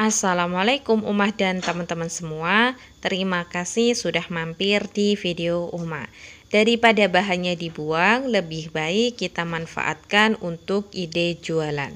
Assalamualaikum Umah dan teman-teman semua Terima kasih sudah mampir di video Umah Daripada bahannya dibuang, lebih baik kita manfaatkan untuk ide jualan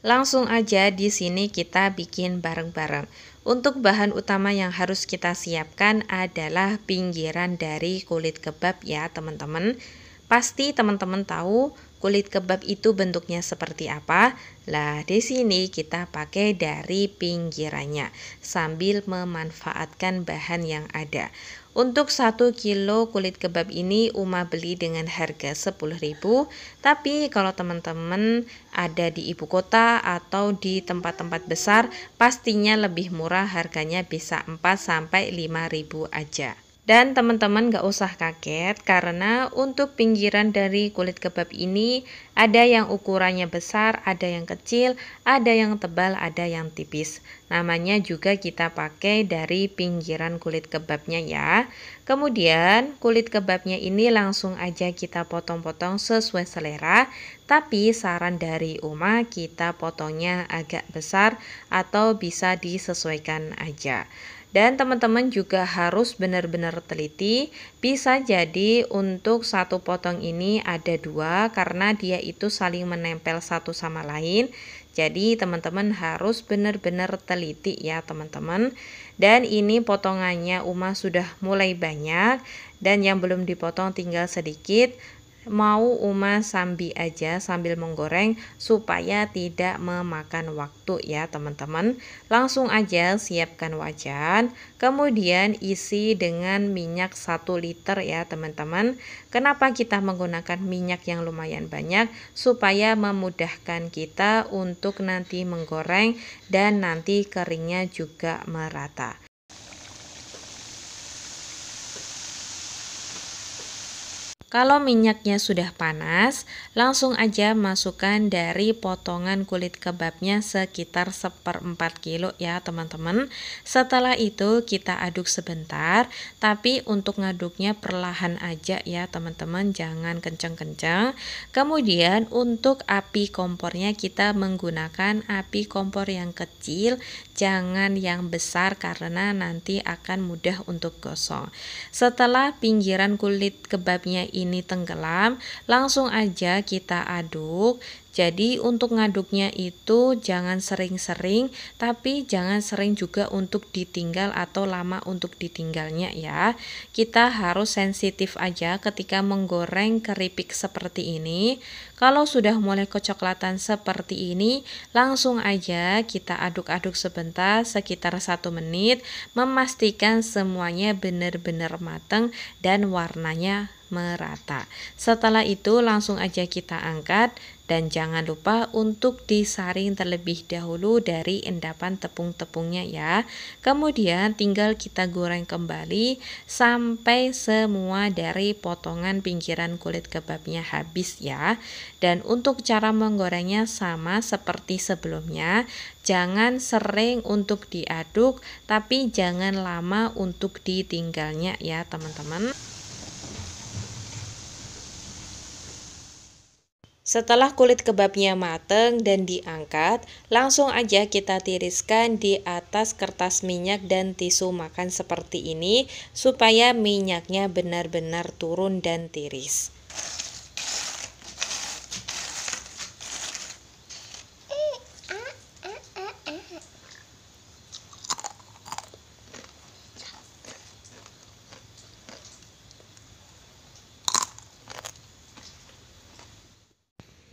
Langsung aja di sini kita bikin bareng-bareng untuk bahan utama yang harus kita siapkan adalah pinggiran dari kulit kebab ya teman-teman. Pasti teman-teman tahu kulit kebab itu bentuknya seperti apa? Lah, di sini kita pakai dari pinggirannya sambil memanfaatkan bahan yang ada. Untuk 1 kilo kulit kebab ini Uma beli dengan harga 10.000 Tapi kalau teman-teman ada di ibu kota atau di tempat-tempat besar Pastinya lebih murah harganya bisa 4 sampai 5.000 aja dan teman-teman gak usah kaget karena untuk pinggiran dari kulit kebab ini ada yang ukurannya besar, ada yang kecil, ada yang tebal, ada yang tipis. Namanya juga kita pakai dari pinggiran kulit kebabnya ya. Kemudian kulit kebabnya ini langsung aja kita potong-potong sesuai selera. Tapi saran dari Uma kita potongnya agak besar atau bisa disesuaikan aja. Dan teman-teman juga harus benar-benar teliti. Bisa jadi untuk satu potong ini ada dua karena dia itu saling menempel satu sama lain. Jadi teman-teman harus benar-benar teliti ya teman-teman. Dan ini potongannya Uma sudah mulai banyak dan yang belum dipotong tinggal sedikit mau Uma sambi aja sambil menggoreng supaya tidak memakan waktu ya teman-teman langsung aja siapkan wajan kemudian isi dengan minyak 1 liter ya teman-teman kenapa kita menggunakan minyak yang lumayan banyak supaya memudahkan kita untuk nanti menggoreng dan nanti keringnya juga merata Kalau minyaknya sudah panas, langsung aja masukkan dari potongan kulit kebabnya sekitar seperempat kilo ya teman-teman. Setelah itu kita aduk sebentar, tapi untuk ngaduknya perlahan aja ya teman-teman, jangan kenceng-kenceng. Kemudian untuk api kompornya kita menggunakan api kompor yang kecil, jangan yang besar karena nanti akan mudah untuk gosong. Setelah pinggiran kulit kebabnya ini tenggelam, langsung aja kita aduk jadi untuk ngaduknya itu jangan sering-sering tapi jangan sering juga untuk ditinggal atau lama untuk ditinggalnya ya. Kita harus sensitif aja ketika menggoreng keripik seperti ini. Kalau sudah mulai kecoklatan seperti ini, langsung aja kita aduk-aduk sebentar sekitar satu menit memastikan semuanya benar-benar matang dan warnanya merata. Setelah itu langsung aja kita angkat dan jangan lupa untuk disaring terlebih dahulu dari endapan tepung-tepungnya ya kemudian tinggal kita goreng kembali sampai semua dari potongan pinggiran kulit kebabnya habis ya dan untuk cara menggorengnya sama seperti sebelumnya jangan sering untuk diaduk tapi jangan lama untuk ditinggalnya ya teman-teman Setelah kulit kebabnya mateng dan diangkat, langsung aja kita tiriskan di atas kertas minyak dan tisu makan seperti ini supaya minyaknya benar-benar turun dan tiris.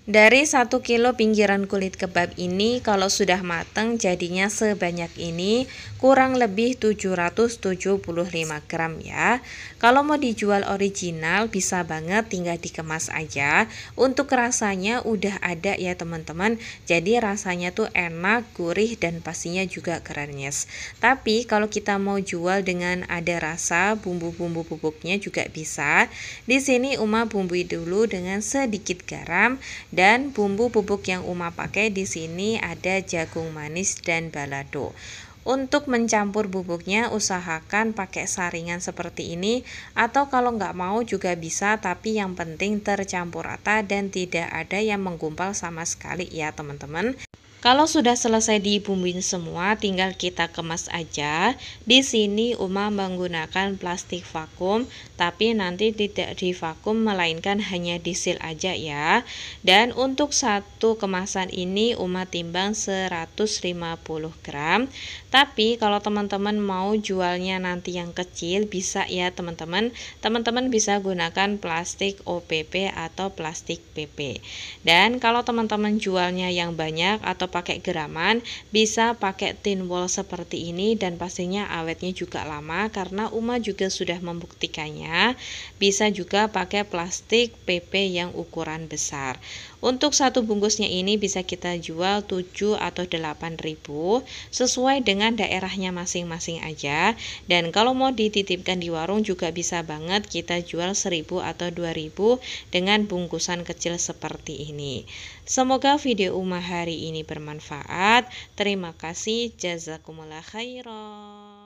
Dari 1 kilo pinggiran kulit kebab ini kalau sudah matang jadinya sebanyak ini kurang lebih 775 gram ya. Kalau mau dijual original bisa banget tinggal dikemas aja. Untuk rasanya udah ada ya teman-teman. Jadi rasanya tuh enak, gurih dan pastinya juga kerenyes. Tapi kalau kita mau jual dengan ada rasa bumbu-bumbu bubuknya juga bisa. Di sini Uma bumbui dulu dengan sedikit garam dan bumbu bubuk yang Uma pakai di sini ada jagung manis dan balado. Untuk mencampur bubuknya usahakan pakai saringan seperti ini atau kalau nggak mau juga bisa tapi yang penting tercampur rata dan tidak ada yang menggumpal sama sekali ya teman-teman. Kalau sudah selesai dibumbuin semua, tinggal kita kemas aja. Di sini Uma menggunakan plastik vakum, tapi nanti tidak di vakum melainkan hanya disil aja ya. Dan untuk satu kemasan ini Uma timbang 150 gram. Tapi kalau teman-teman mau jualnya nanti yang kecil bisa ya teman-teman. Teman-teman bisa gunakan plastik OPP atau plastik PP. Dan kalau teman-teman jualnya yang banyak atau pakai geraman, bisa pakai tin wall seperti ini dan pastinya awetnya juga lama karena Uma juga sudah membuktikannya. Bisa juga pakai plastik PP yang ukuran besar. Untuk satu bungkusnya ini bisa kita jual 7 atau 8 ribu sesuai dengan daerahnya masing-masing aja. Dan kalau mau dititipkan di warung juga bisa banget kita jual 1000 atau 2000 dengan bungkusan kecil seperti ini. Semoga video Uma hari ini bermanfaat bermanfaat. Terima kasih. Jazakumullah khairan.